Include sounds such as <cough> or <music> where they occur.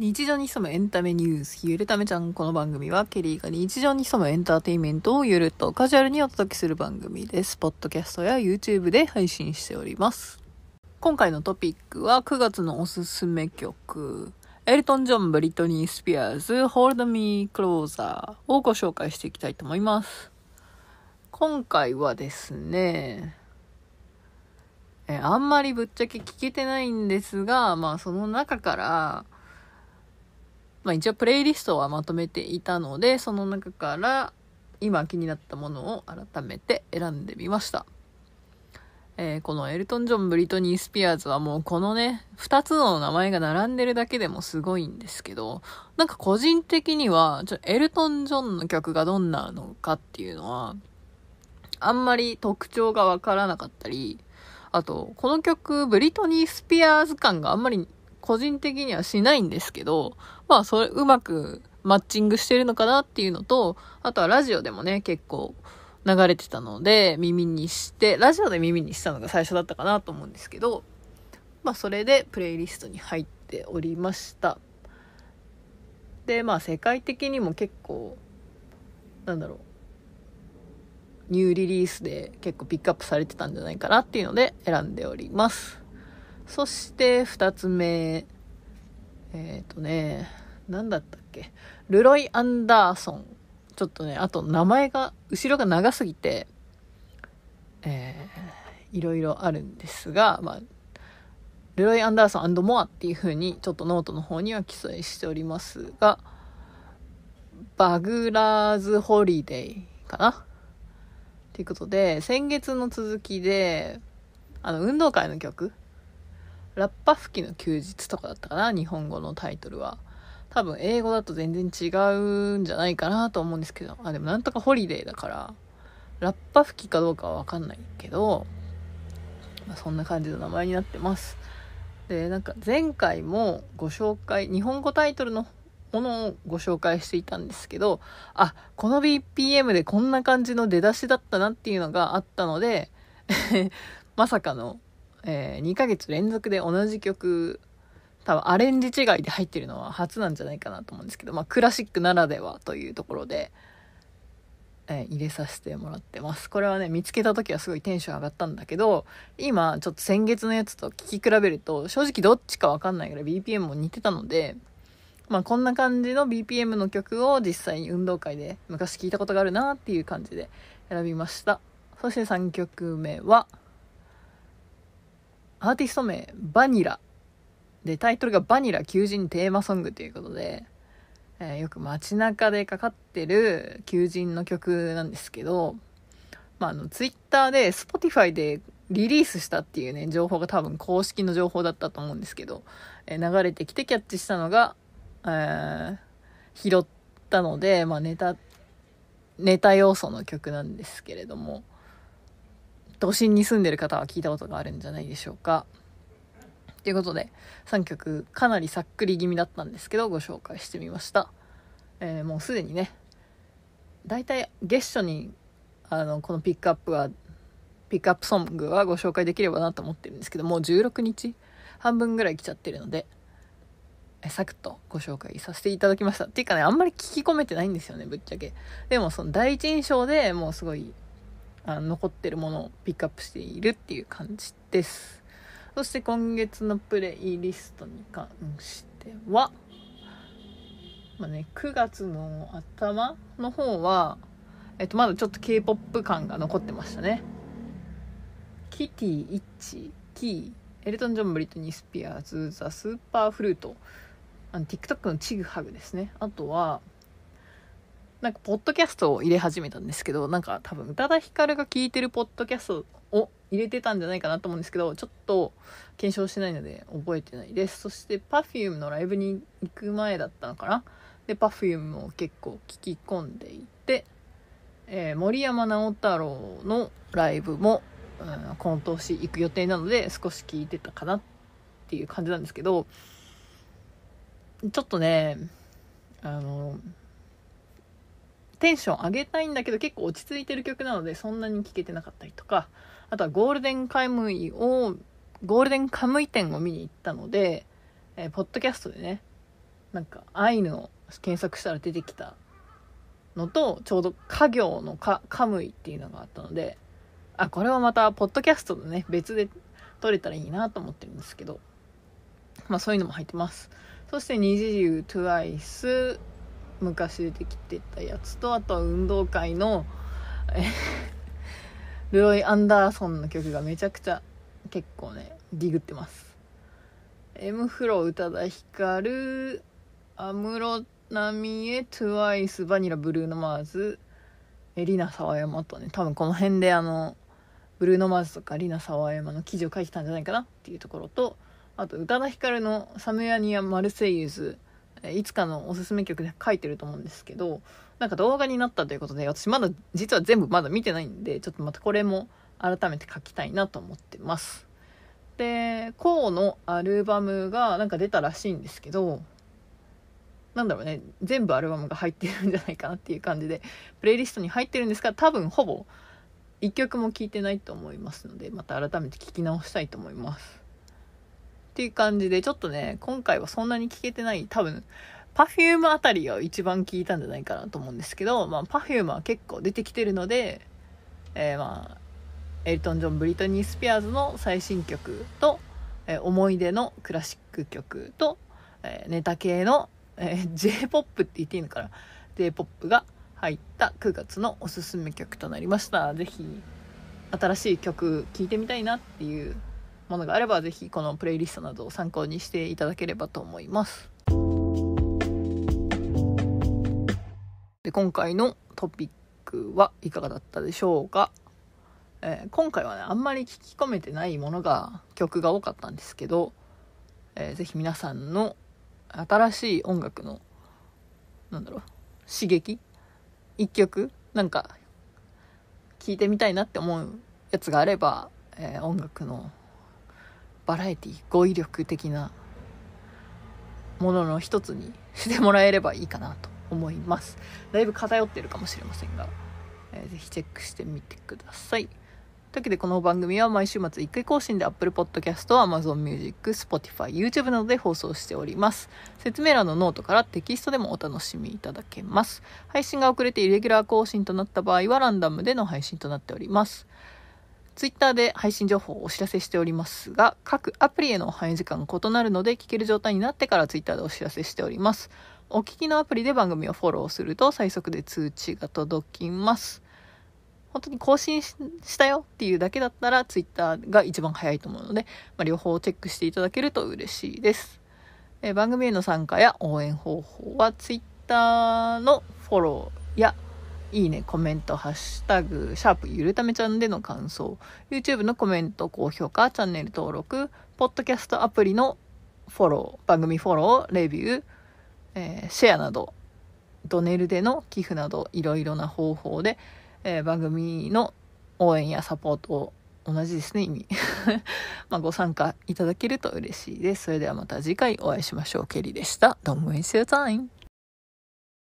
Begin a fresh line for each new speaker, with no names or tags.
日常に潜むエンタメニュース、ゆるためちゃん。この番組は、ケリーが日常に潜むエンターテインメントをゆるっとカジュアルにお届けする番組です。ポッドキャストや YouTube で配信しております。今回のトピックは、9月のおすすめ曲、エルトン・ジョン、ブリトニー・スピアーズ、Hold Me Closer をご紹介していきたいと思います。今回はですね、えあんまりぶっちゃけ聞けてないんですが、まあその中から、まあ一応プレイリストはまとめていたので、その中から今気になったものを改めて選んでみました。えー、このエルトン・ジョン、ブリトニー・スピアーズはもうこのね、二つの名前が並んでるだけでもすごいんですけど、なんか個人的には、ちょエルトン・ジョンの曲がどんなのかっていうのは、あんまり特徴がわからなかったり、あと、この曲、ブリトニー・スピアーズ感があんまり個人的にはしないんですけど、まあそれうまくマッチングしてるのかなっていうのと、あとはラジオでもね、結構流れてたので耳にして、ラジオで耳にしたのが最初だったかなと思うんですけど、まあそれでプレイリストに入っておりました。で、まあ世界的にも結構、なんだろう。ニューリリースで結構ピックアップされてたんじゃないかなっていうので選んでおります。そして2つ目、えっ、ー、とね、何だったっけ、ルロイ・アンダーソン。ちょっとね、あと名前が、後ろが長すぎて、えー、いろいろあるんですが、まあ、ルロイ・アンダーソンモアっていう風に、ちょっとノートの方には記載しておりますが、バグラーズ・ホリデーかなということで、先月の続きで、あの、運動会の曲ラッパ吹きの休日とかだったかな、日本語のタイトルは。多分英語だと全然違うんじゃないかなと思うんですけど、あ、でもなんとかホリデーだから、ラッパ吹きかどうかはわかんないけど、まあ、そんな感じの名前になってます。で、なんか前回もご紹介、日本語タイトルのものをご紹介していたんですけど、あ、この BPM でこんな感じの出だしだったなっていうのがあったので、<laughs> まさかのえー、2ヶ月連続で同じ曲、多分アレンジ違いで入ってるのは初なんじゃないかなと思うんですけど、まあクラシックならではというところで、えー、入れさせてもらってます。これはね、見つけた時はすごいテンション上がったんだけど、今ちょっと先月のやつと聴き比べると、正直どっちかわかんないぐらい BPM も似てたので、まあこんな感じの BPM の曲を実際に運動会で昔聴いたことがあるなっていう感じで選びました。そして3曲目は、アーティスト名、バニラ。で、タイトルがバニラ求人テーマソングということで、えー、よく街中でかかってる求人の曲なんですけど、まあ、あの、ツイッターで、スポティファイでリリースしたっていうね、情報が多分公式の情報だったと思うんですけど、えー、流れてきてキャッチしたのが、えー、拾ったので、まあ、ネタ、ネタ要素の曲なんですけれども、都心に住んでる方は聞いたことがあるんじゃないでしょうか。ということで、3曲かなりさっくり気味だったんですけど、ご紹介してみました。えー、もうすでにね、大体月初に、あの、このピックアップは、ピックアップソングはご紹介できればなと思ってるんですけど、もう16日半分ぐらい来ちゃってるので、サクッとご紹介させていただきました。っていうかね、あんまり聞き込めてないんですよね、ぶっちゃけ。でもその第一印象でもうすごいあの残ってるものをピックアップしているっていう感じです。そして今月のプレイリストに関しては、まあね、9月の頭の方は、えっと、まだちょっと K-POP 感が残ってましたね。キティ、イッチ、キー、エルトン・ジョン・ブリトニー・スピアーズ、ザ・スーパーフルート、あの TikTok のチグハグですね。あとは、なんか、ポッドキャストを入れ始めたんですけど、なんか、多分、宇多田ヒカルが聞いてるポッドキャストを入れてたんじゃないかなと思うんですけど、ちょっと検証してないので、覚えてないです。そして、Perfume のライブに行く前だったのかなで、Perfume も結構聞き込んでいて、えー、森山直太朗のライブも、うん、この年行く予定なので、少し聞いてたかなっていう感じなんですけど、ちょっとね、あの、テンション上げたいんだけど結構落ち着いてる曲なのでそんなに聴けてなかったりとか、あとはゴールデンカムイを、ゴールデンカムイ展を見に行ったので、えー、ポッドキャストでね、なんか、アイヌを検索したら出てきたのと、ちょうど家業のカカムイっていうのがあったので、あ、これはまた、ポッドキャストでね、別で撮れたらいいなと思ってるんですけど、まあそういうのも入ってます。そして、20流、ト昔出てきてたやつとあとは運動会のル <laughs> ロイ・アンダーソンの曲がめちゃくちゃ結構ねディグってます M フロー宇多田ヒカル安室奈美恵トゥワイスバニラブルーノ・マーズえリナ・サワヤマとね多分この辺であのブルーノ・マーズとかリナ・サワヤマの記事を書いてたんじゃないかなっていうところとあと宇多田ヒカルの「サムヤニア・マルセイユズ」いつかのおすすめ曲で書いてると思うんですけど、なんか動画になったということで、私まだ、実は全部まだ見てないんで、ちょっとまたこれも改めて書きたいなと思ってます。で、こうのアルバムがなんか出たらしいんですけど、なんだろうね、全部アルバムが入ってるんじゃないかなっていう感じで、プレイリストに入ってるんですが、多分ほぼ1曲も聴いてないと思いますので、また改めて聴き直したいと思います。っていう感じで、ちょっとね、今回はそんなに聞けてない、多分、perfume あたりを一番聞いたんじゃないかなと思うんですけど、まあ perfume は結構出てきてるので、えー、まあ、エルトン・ジョン・ブリトニー・スピアーズの最新曲と、えー、思い出のクラシック曲と、えー、ネタ系の、えー、J-POP って言っていいのかな ?J-POP が入った9月のおすすめ曲となりました。ぜひ、新しい曲聴いてみたいなっていうものがあればぜひこのプレイリストなどを参考にしていただければと思います。で今回のトピックはいかがだったでしょうか、えー、今回はねあんまり聞き込めてないものが曲が多かったんですけど、えー、ぜひ皆さんの新しい音楽のなんだろう刺激一曲なんか聴いてみたいなって思うやつがあれば、えー、音楽のバラエティ語彙力的なものの一つにしてもらえればいいかなと思いますだいぶ偏ってるかもしれませんが、えー、ぜひチェックしてみてくださいというわけでこの番組は毎週末1回更新で Apple Podcast、Amazon Music、Spotify、YouTube などで放送しております。説明欄のノートからテキストでもお楽しみいただけます。配信が遅れてイレギュラー更新となった場合はランダムでの配信となっております。ツイッターで配信情報をお知らせしておりますが、各アプリへの反映時間が異なるので、聞ける状態になってからツイッターでお知らせしております。お聞きのアプリで番組をフォローすると最速で通知が届きます。本当に更新したよっていうだけだったらツイッターが一番早いと思うので、まあ、両方チェックしていただけると嬉しいです。え番組への参加や応援方法はツイッターのフォローやいいね、コメント、ハッシュタグ、シャープゆるためちゃんでの感想、YouTube のコメント、高評価、チャンネル登録、ポッドキャストアプリのフォロー、番組フォロー、レビュー、えー、シェアなど、ドネルでの寄付など、いろいろな方法で、えー、番組の応援やサポートを同じですね、意味。<laughs> まあ、ご参加いただけると嬉しいです。それではまた次回お会いしましょう。ケリでした。どうも、t w a s